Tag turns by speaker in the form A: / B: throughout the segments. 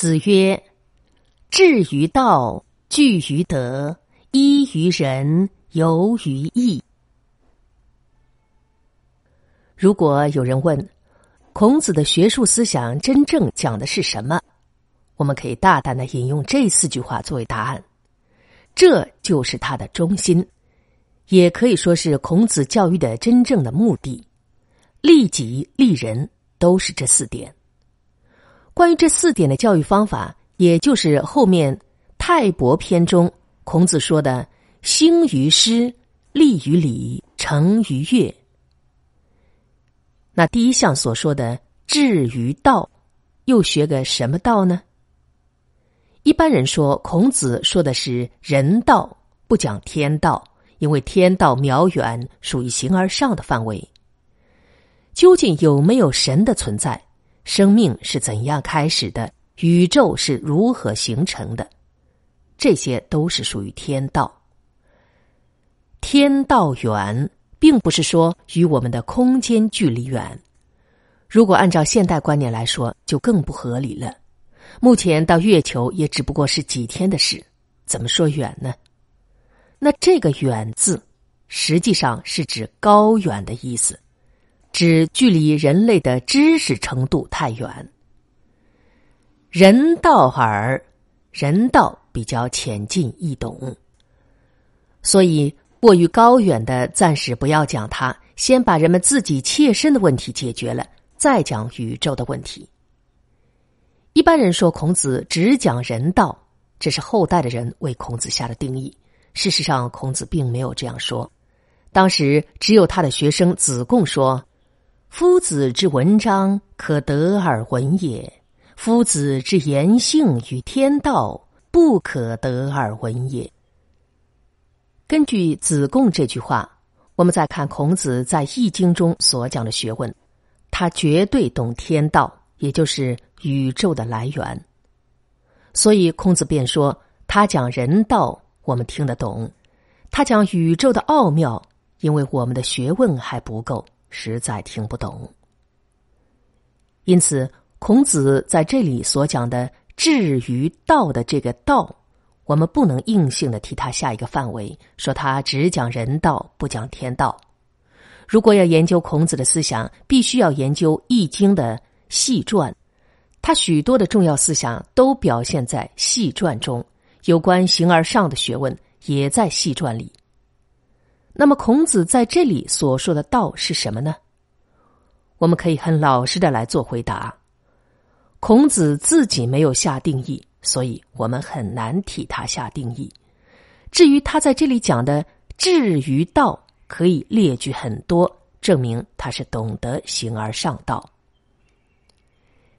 A: 子曰：“至于道，据于德，依于仁，游于义。”如果有人问孔子的学术思想真正讲的是什么，我们可以大胆的引用这四句话作为答案。这就是他的中心，也可以说是孔子教育的真正的目的。利己利人都是这四点。关于这四点的教育方法，也就是后面《泰伯篇》中孔子说的“兴于诗，立于礼，成于乐”。那第一项所说的“志于道”，又学个什么道呢？一般人说，孔子说的是人道，不讲天道，因为天道渺远，属于形而上的范围。究竟有没有神的存在？生命是怎样开始的？宇宙是如何形成的？这些都是属于天道。天道远，并不是说与我们的空间距离远。如果按照现代观念来说，就更不合理了。目前到月球也只不过是几天的事，怎么说远呢？那这个“远”字，实际上是指高远的意思。只距离人类的知识程度太远，人道耳，人道比较浅近易懂，所以过于高远的暂时不要讲它，先把人们自己切身的问题解决了，再讲宇宙的问题。一般人说孔子只讲人道，这是后代的人为孔子下的定义。事实上，孔子并没有这样说，当时只有他的学生子贡说。夫子之文章，可得而闻也；夫子之言性与天道，不可得而闻也。根据子贡这句话，我们再看孔子在《易经》中所讲的学问，他绝对懂天道，也就是宇宙的来源。所以孔子便说，他讲人道，我们听得懂；他讲宇宙的奥妙，因为我们的学问还不够。实在听不懂，因此孔子在这里所讲的“至于道”的这个“道”，我们不能硬性的替他下一个范围，说他只讲人道不讲天道。如果要研究孔子的思想，必须要研究《易经》的系传，他许多的重要思想都表现在系传中，有关形而上的学问也在系传里。那么孔子在这里所说的“道”是什么呢？我们可以很老实的来做回答。孔子自己没有下定义，所以我们很难替他下定义。至于他在这里讲的“至于道”，可以列举很多，证明他是懂得形而上道。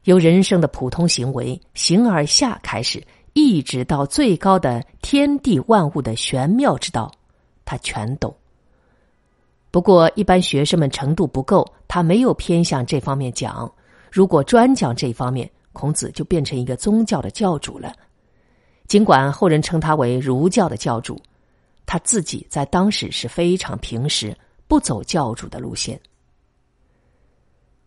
A: 由人生的普通行为、形而下开始，一直到最高的天地万物的玄妙之道，他全懂。不过，一般学生们程度不够，他没有偏向这方面讲。如果专讲这方面，孔子就变成一个宗教的教主了。尽管后人称他为儒教的教主，他自己在当时是非常平实，不走教主的路线。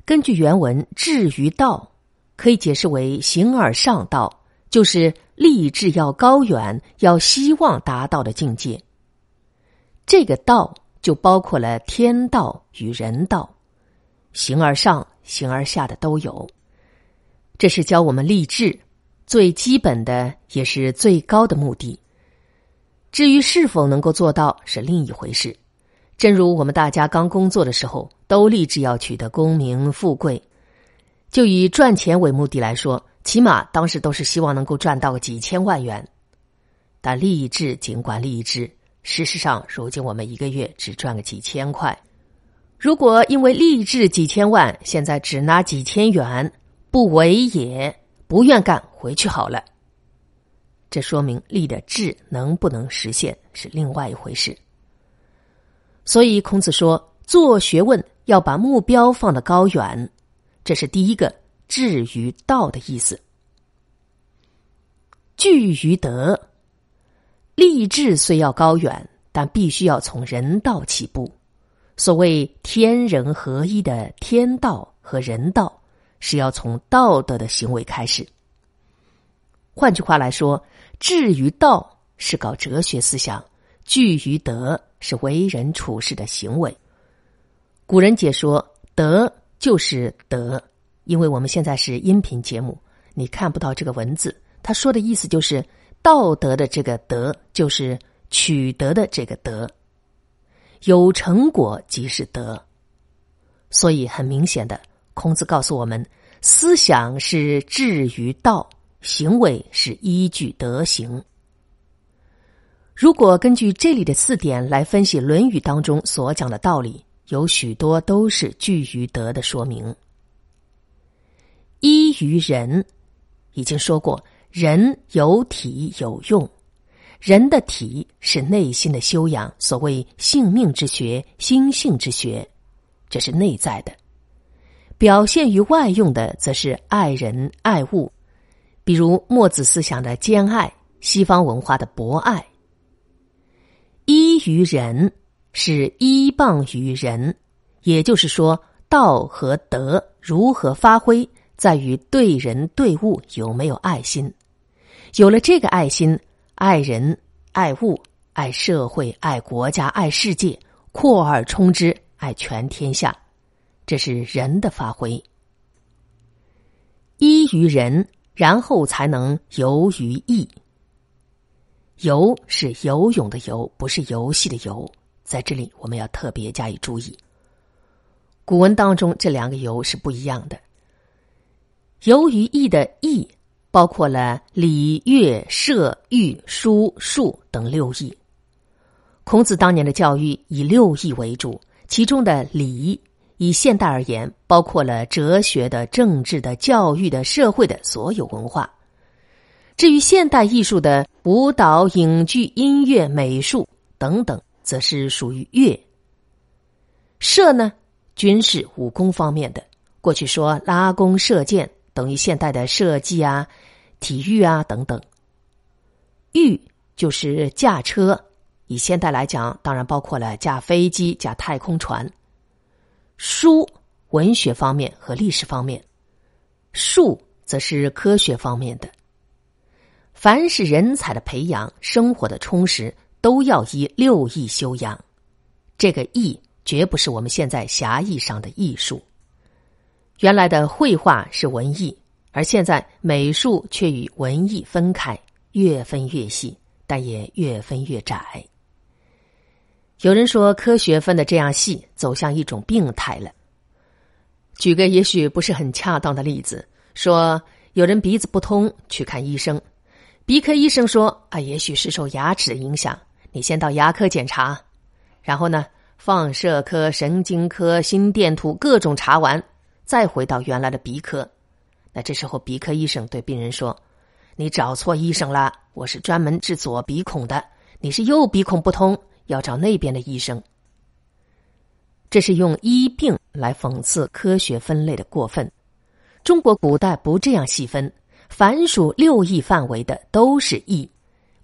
A: 根据原文“至于道”，可以解释为形而上道，就是立志要高远，要希望达到的境界。这个“道”。就包括了天道与人道，形而上、形而下的都有。这是教我们立志最基本的，也是最高的目的。至于是否能够做到，是另一回事。正如我们大家刚工作的时候，都立志要取得功名富贵。就以赚钱为目的来说，起码当时都是希望能够赚到个几千万元。但立志，尽管立志。事实上，如今我们一个月只赚个几千块。如果因为立志几千万，现在只拿几千元，不为也不愿干，回去好了。这说明立的志能不能实现是另外一回事。所以孔子说，做学问要把目标放得高远，这是第一个“志于道”的意思。聚于德。立志虽要高远，但必须要从人道起步。所谓天人合一的天道和人道，是要从道德的行为开始。换句话来说，志于道是搞哲学思想，聚于德是为人处事的行为。古人解说德就是德，因为我们现在是音频节目，你看不到这个文字。他说的意思就是。道德的这个“德”就是取得的这个“德”，有成果即是德。所以很明显的，孔子告诉我们：思想是至于道，行为是依据德行。如果根据这里的四点来分析《论语》当中所讲的道理，有许多都是据于德的说明。依于人，已经说过。人有体有用，人的体是内心的修养，所谓性命之学、心性之学，这是内在的；表现于外用的，则是爱人爱物，比如墨子思想的兼爱，西方文化的博爱。依于人是依傍于人，也就是说，道和德如何发挥，在于对人对物有没有爱心。有了这个爱心，爱人、爱物、爱社会、爱国家、爱世界，扩而充之，爱全天下，这是人的发挥。依于人，然后才能游于义。游是游泳的游，不是游戏的游，在这里我们要特别加以注意。古文当中这两个游是不一样的。游于义的义。包括了礼、乐、射、御、书、数等六艺。孔子当年的教育以六艺为主，其中的礼，以现代而言，包括了哲学的、政治的、教育的、社会的所有文化。至于现代艺术的舞蹈、影剧、音乐、美术等等，则是属于乐、射呢，均是武功方面的。过去说拉弓射箭。等于现代的设计啊、体育啊等等，御就是驾车，以现代来讲，当然包括了驾飞机、驾太空船。书，文学方面和历史方面；术，则是科学方面的。凡是人才的培养、生活的充实，都要依六艺修养。这个艺，绝不是我们现在狭义上的艺术。原来的绘画是文艺，而现在美术却与文艺分开，越分越细，但也越分越窄。有人说，科学分的这样细，走向一种病态了。举个也许不是很恰当的例子，说有人鼻子不通去看医生，鼻科医生说：“啊，也许是受牙齿的影响，你先到牙科检查，然后呢，放射科、神经科、心电图各种查完。”再回到原来的鼻科，那这时候鼻科医生对病人说：“你找错医生了，我是专门治左鼻孔的，你是右鼻孔不通，要找那边的医生。”这是用医病来讽刺科学分类的过分。中国古代不这样细分，凡属六艺范围的都是艺，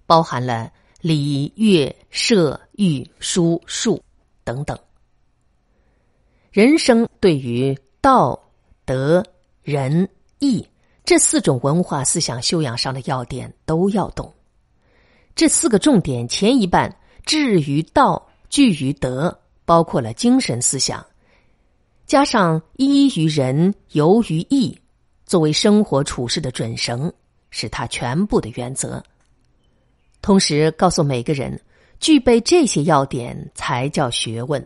A: 包含了礼、乐、射、御、书、数等等。人生对于。道德仁义这四种文化思想修养上的要点都要懂。这四个重点前一半，至于道，聚于德，包括了精神思想，加上依于仁，由于义，作为生活处事的准绳，是他全部的原则。同时告诉每个人，具备这些要点，才叫学问。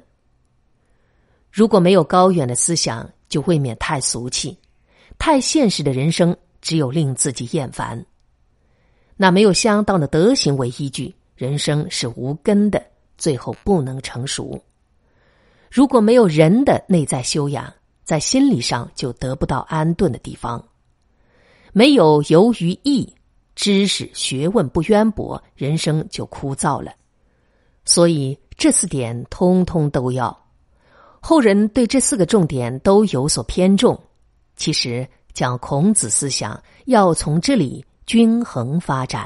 A: 如果没有高远的思想，就未免太俗气，太现实的人生只有令自己厌烦。那没有相当的德行为依据，人生是无根的，最后不能成熟。如果没有人的内在修养，在心理上就得不到安顿的地方。没有由于义知识学问不渊博，人生就枯燥了。所以这四点通通都要。后人对这四个重点都有所偏重，其实讲孔子思想要从这里均衡发展。